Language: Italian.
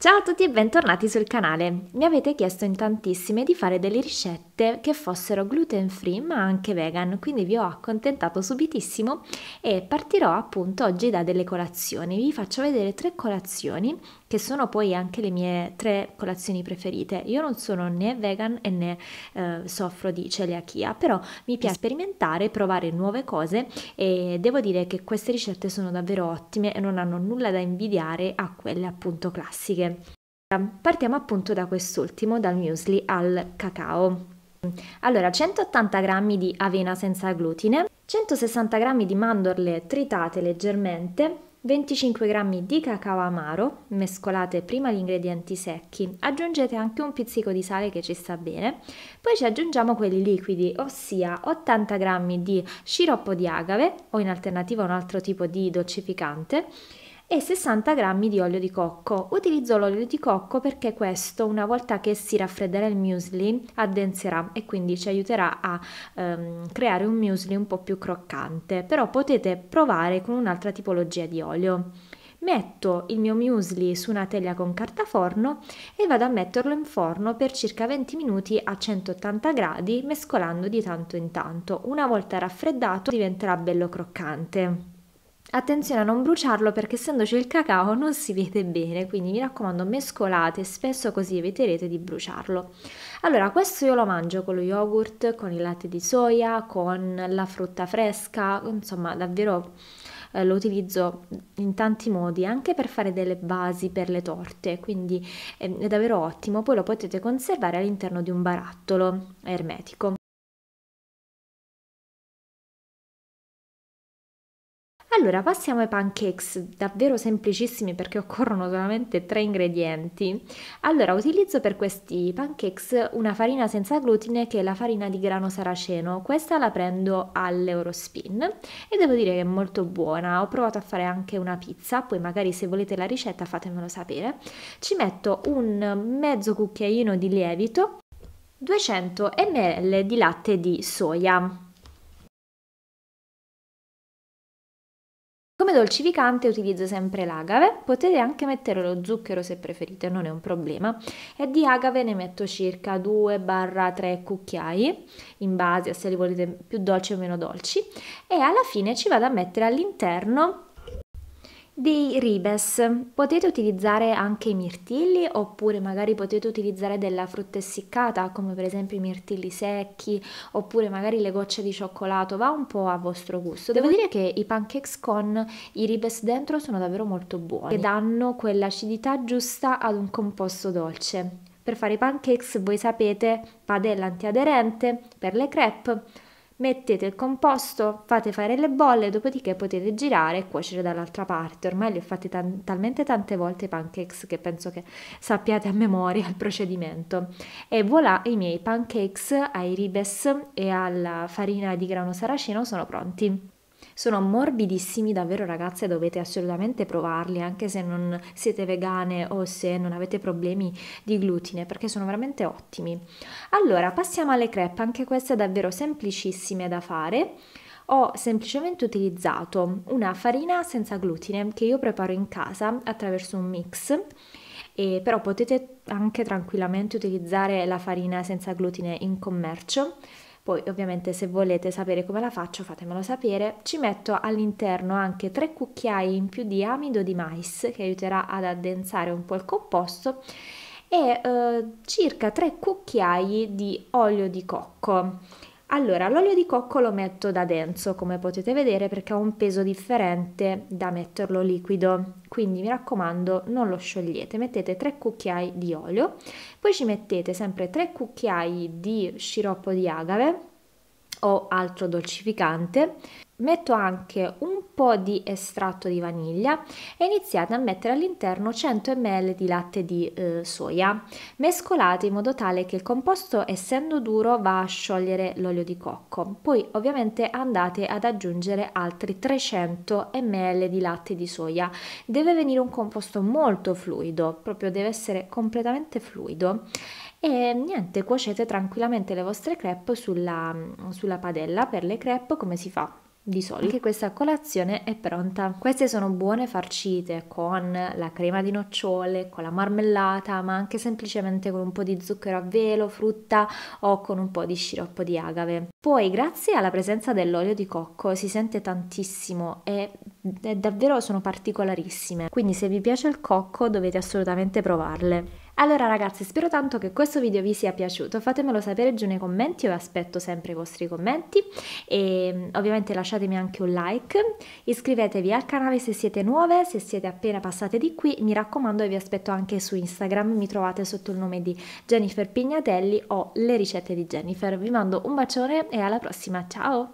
Ciao a tutti e bentornati sul canale! Mi avete chiesto in tantissime di fare delle ricette tutte che fossero gluten free ma anche vegan, quindi vi ho accontentato subitissimo e partirò appunto oggi da delle colazioni. Vi faccio vedere tre colazioni che sono poi anche le mie tre colazioni preferite. Io non sono né vegan né eh, soffro di celiachia, però mi piace sperimentare, provare nuove cose e devo dire che queste ricette sono davvero ottime e non hanno nulla da invidiare a quelle appunto classiche. Partiamo appunto da quest'ultimo, dal muesli al cacao. Allora, 180 g di avena senza glutine, 160 g di mandorle tritate leggermente, 25 g di cacao amaro, mescolate prima gli ingredienti secchi, aggiungete anche un pizzico di sale che ci sta bene, poi ci aggiungiamo quelli liquidi, ossia 80 g di sciroppo di agave o in alternativa un altro tipo di dolcificante, e 60 g di olio di cocco. Utilizzo l'olio di cocco perché questo una volta che si raffredderà il muesli addenserà e quindi ci aiuterà a ehm, creare un muesli un po' più croccante, però potete provare con un'altra tipologia di olio. Metto il mio muesli su una teglia con carta forno e vado a metterlo in forno per circa 20 minuti a 180 gradi mescolando di tanto in tanto. Una volta raffreddato diventerà bello croccante. Attenzione a non bruciarlo perché essendoci il cacao non si vede bene, quindi mi raccomando mescolate spesso così eviterete di bruciarlo. Allora, questo io lo mangio con lo yogurt, con il latte di soia, con la frutta fresca, insomma davvero eh, lo utilizzo in tanti modi anche per fare delle basi per le torte quindi eh, è davvero ottimo poi lo potete conservare all'interno di un barattolo ermetico Allora, passiamo ai pancakes, davvero semplicissimi perché occorrono solamente tre ingredienti. Allora, utilizzo per questi pancakes una farina senza glutine che è la farina di grano saraceno. Questa la prendo all'Eurospin e devo dire che è molto buona. Ho provato a fare anche una pizza, poi magari se volete la ricetta fatemelo sapere. Ci metto un mezzo cucchiaino di lievito, 200 ml di latte di soia. Come dolcificante utilizzo sempre l'agave, potete anche mettere lo zucchero se preferite, non è un problema. E di agave ne metto circa 2-3 cucchiai, in base a se li volete più dolci o meno dolci. E alla fine ci vado a mettere all'interno dei ribes. Potete utilizzare anche i mirtilli oppure magari potete utilizzare della frutta essiccata come per esempio i mirtilli secchi oppure magari le gocce di cioccolato, va un po' a vostro gusto. Devo dire che i pancakes con i ribes dentro sono davvero molto buoni e danno quell'acidità giusta ad un composto dolce. Per fare i pancakes voi sapete padella antiaderente per le crepe mettete il composto, fate fare le bolle, dopodiché potete girare e cuocere dall'altra parte. Ormai li ho fatti tan- talmente tante volte i pancakes che penso che sappiate a memoria il procedimento. E voilà, i miei pancakes ai ribes e alla farina di grano saraceno sono pronti sono morbidissimi davvero ragazze, dovete assolutamente provarli anche se non siete vegane o se non avete problemi di glutine perché sono veramente ottimi. Allora, passiamo alle crepe, anche queste davvero semplicissime da fare ho semplicemente utilizzato una farina senza glutine che io preparo in casa attraverso un mix. E però potete anche tranquillamente utilizzare la farina senza glutine in commercio poi ovviamente se volete sapere come la faccio fatemelo sapere. Ci metto all'interno anche 3 cucchiai in più di amido di mais che aiuterà ad addensare un po' il composto e eh, circa 3 cucchiai di olio di cocco allora, l'olio di cocco lo metto da denso, come potete vedere, perché ha un peso differente da metterlo liquido. Quindi mi raccomando, non lo sciogliete. Mettete 3 cucchiai di olio, poi ci mettete sempre 3 cucchiai di sciroppo di agave o altro dolcificante. Metto anche un po' di estratto di vaniglia e iniziate a mettere all'interno 100 ml di latte di eh, soia. Mescolate in modo tale che il composto essendo duro va a sciogliere l'olio di cocco. Poi ovviamente andate ad aggiungere altri 300 ml di latte di soia. Deve venire un composto molto fluido, proprio deve essere completamente fluido e niente, cuocete tranquillamente le vostre crepe sulla, sulla padella per le crepe come si fa di solito. Anche questa colazione è pronta. Queste sono buone farcite con la crema di nocciole, con la marmellata, ma anche semplicemente con un po' di zucchero a velo, frutta o con un po' di sciroppo di agave. Poi, grazie alla presenza dell'olio di cocco, si sente tantissimo e davvero sono particolarissime, quindi se vi piace il cocco dovete assolutamente provarle. Allora ragazzi, spero tanto che questo video vi sia piaciuto, fatemelo sapere giù nei commenti, io aspetto sempre i vostri commenti e ovviamente lasciatemi anche un like, iscrivetevi al canale se siete nuove, se siete appena passate di qui, mi raccomando e vi aspetto anche su Instagram, mi trovate sotto il nome di Jennifer Pignatelli o Le ricette di Jennifer. Vi mando un bacione e alla prossima, ciao!